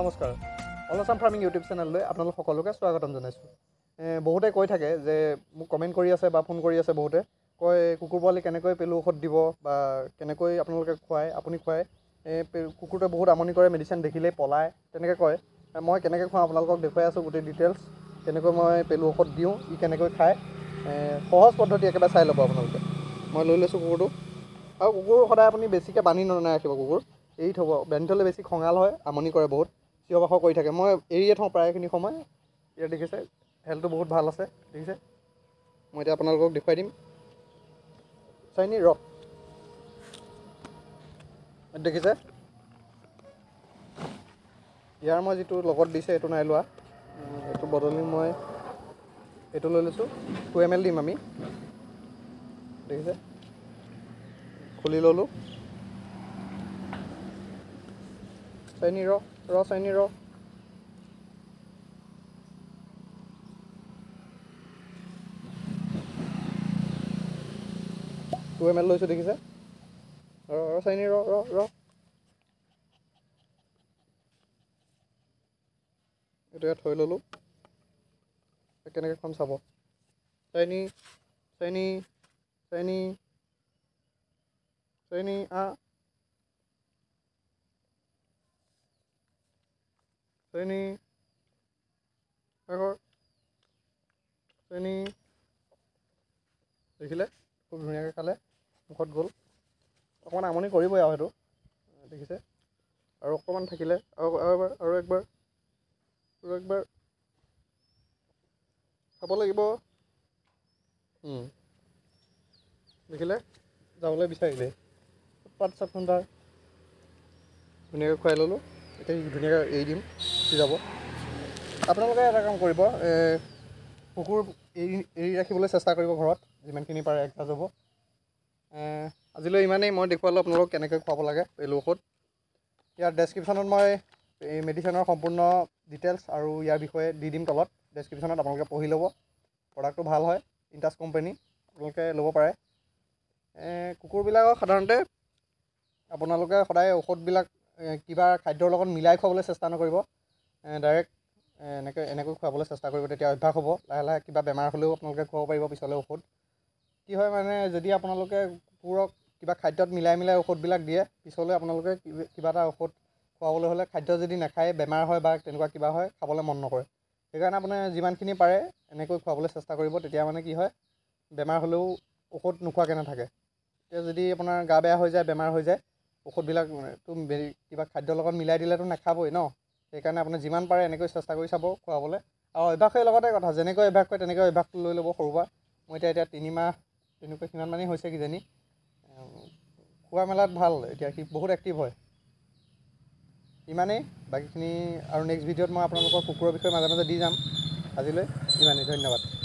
নমস্কাৰ অলচাম farming YouTube চেনেললৈ আপোনালোক সকলোকে স্বাগতম জনাইছোঁ বহুতে কৈ থাকে যে মোক কমেণ্ট কৰি আছে বা ফোন কৰি আছে বহুতে কয় কুকুৰ পোৱালি কেনেকৈ পেলু ঔষধ দিব বা কেনেকৈ আপোনালোকে খুৱায় আপুনি খুৱাই কুকুৰটোৱে বহুত আমনি কৰে মেডিচিন দেখিলেই পলায় তেনেকৈ কয় মই কেনেকৈ খুৱাওঁ আপোনালোকক দেখুৱাই আছোঁ গোটেই ডিটেইলছ কেনেকৈ মই পেলু ঔষধ দিওঁ ই কেনেকৈ খায় সহজ পদ্ধতি একেবাৰে চাই ল'ব আপোনালোকে মই লৈ লৈছোঁ কুকুৰটো আৰু কুকুৰ সদায় আপুনি বেছিকৈ বান্ধি নাৰাখিব কুকুৰ এৰি থ'ব বান্ধি থ'লে বেছি খঙাল হয় আমনি কৰে বহুত চিঞৰ কৰি থাকে মই এৰিয়ে থওঁ প্ৰায়খিনি সময় এতিয়া দেখিছে হেলথটো বহুত ভাল আছে দেখিছে মই এতিয়া আপোনালোকক দেখুৱাই দিম চাইনি ৰক দেখিছে ইয়াৰ মই যিটো লগত দিছে এইটো নাই লোৱা এইটো বদলি মই এইটো লৈ লৈছোঁ টু এম এল দিম আমি দেখিছে খুলি ল'লোঁ চাইনি ৰক ৰ চেনী ৰ টু এম এল লৈছোঁ দেখিছে ৰ ৰ চেনী ৰ ৰ ৰ এইটো ইয়াত থৈ ল'লোঁ কেনেকৈ খাম চাব চেনী চেনী চেনী চেনী আ Sini. Ekor. Sini. দেখিলে খুব ধুনীয়াকৈ খালে মুখত গ'ল অকণমান আমনি কৰিবই আৰু সেইটো দেখিছে আৰু অকণমান থাকিলে আৰু আৰু এবাৰ আৰু একবাৰ আৰু একবাৰ খাব লাগিব দেখিলে যাবলৈ বিচাৰিলে পাঁচ চাত খুন্দাৰ ধুনীয়াকৈ খুৱাই ল'লোঁ এতিয়া ধুনীয়াকৈ এৰি দিম গুচি যাব আপোনালোকে এটা কাম কৰিব কুকুৰ এৰি এৰি ৰাখিবলৈ চেষ্টা কৰিব ঘৰত যিমানখিনি পাৰে এক হ'ব আজিলৈ ইমানেই মই দেখুৱালোঁ আপোনালোকক কেনেকৈ খুৱাব লাগে পেলু ঔষধ ইয়াৰ ডেছক্ৰিপশ্যনত মই এই মেডিচিনৰ সম্পূৰ্ণ ডিটেইলছ আৰু ইয়াৰ বিষয়ে দি দিম তলত ডেছক্ৰিপশ্যনত আপোনালোকে পঢ়ি ল'ব প্ৰডাক্টটো ভাল হয় ইণ্টাছ কোম্পানী আপোনালোকে ল'ব পাৰে কুকুৰবিলাকক সাধাৰণতে আপোনালোকে সদায় ঔষধবিলাক কিবা খাদ্যৰ লগত মিলাই খুৱাবলৈ চেষ্টা নকৰিব ডাইৰেক্ট এনেকৈ এনেকৈ খুৱাবলৈ চেষ্টা কৰিব তেতিয়া অভ্যাস হ'ব লাহে লাহে কিবা বেমাৰ হ'লেও আপোনালোকে খুৱাব পাৰিব পিছলৈ ঔষধ কি হয় মানে যদি আপোনালোকে কুকুৰক কিবা খাদ্যত মিলাই মিলাই ঔষধবিলাক দিয়ে পিছলৈ আপোনালোকে কিবা এটা ঔষধ খুৱাবলৈ হ'লে খাদ্য যদি নাখায় বেমাৰ হয় বা তেনেকুৱা কিবা হয় খাবলৈ মন নকৰে সেইকাৰণে আপুনি যিমানখিনি পাৰে এনেকৈ খুৱাবলৈ চেষ্টা কৰিব তেতিয়া মানে কি হয় বেমাৰ হ'লেও ঔষধ নোখোৱাকৈ নাথাকে এতিয়া যদি আপোনাৰ গা বেয়া হৈ যায় বেমাৰ হৈ যায় ঔষধবিলাক কিবা খাদ্যৰ লগত মিলাই দিলেতো নাখাবই ন সেইকাৰণে আপুনি যিমান পাৰে এনেকৈ চেষ্টা কৰি চাব খোৱাবলৈ আৰু অভ্যাসৰ লগতে কথা যেনেকৈ অভ্যাস কৰে তেনেকৈ অভ্যাসটো লৈ ল'ব সৰু পৰা মই এতিয়া এতিয়া তিনিমাহ তেনেকুৱা মানেই হৈছে কিজানি খোৱা মেলাত ভাল এতিয়া সি বহুত এক্টিভ হয় ইমানেই বাকীখিনি আৰু নেক্সট ভিডিঅ'ত মই আপোনালোকৰ কুকুৰৰ বিষয়ে মাজে মাজে দি যাম আজিলৈ ইমানেই ধন্যবাদ